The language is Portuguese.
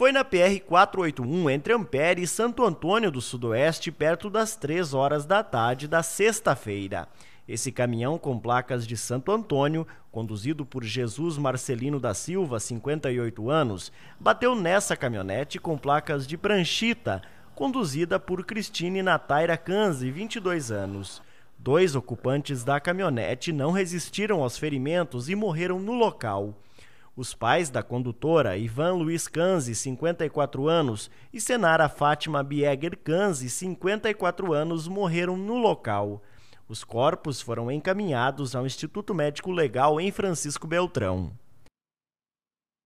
Foi na PR-481 entre Ampere e Santo Antônio do Sudoeste, perto das 3 horas da tarde da sexta-feira. Esse caminhão com placas de Santo Antônio, conduzido por Jesus Marcelino da Silva, 58 anos, bateu nessa caminhonete com placas de Pranchita, conduzida por Cristine Nataira Canzi, 22 anos. Dois ocupantes da caminhonete não resistiram aos ferimentos e morreram no local. Os pais da condutora, Ivan Luiz Canzi, 54 anos, e Senara Fátima Bieger Canzi, 54 anos, morreram no local. Os corpos foram encaminhados ao Instituto Médico Legal em Francisco Beltrão.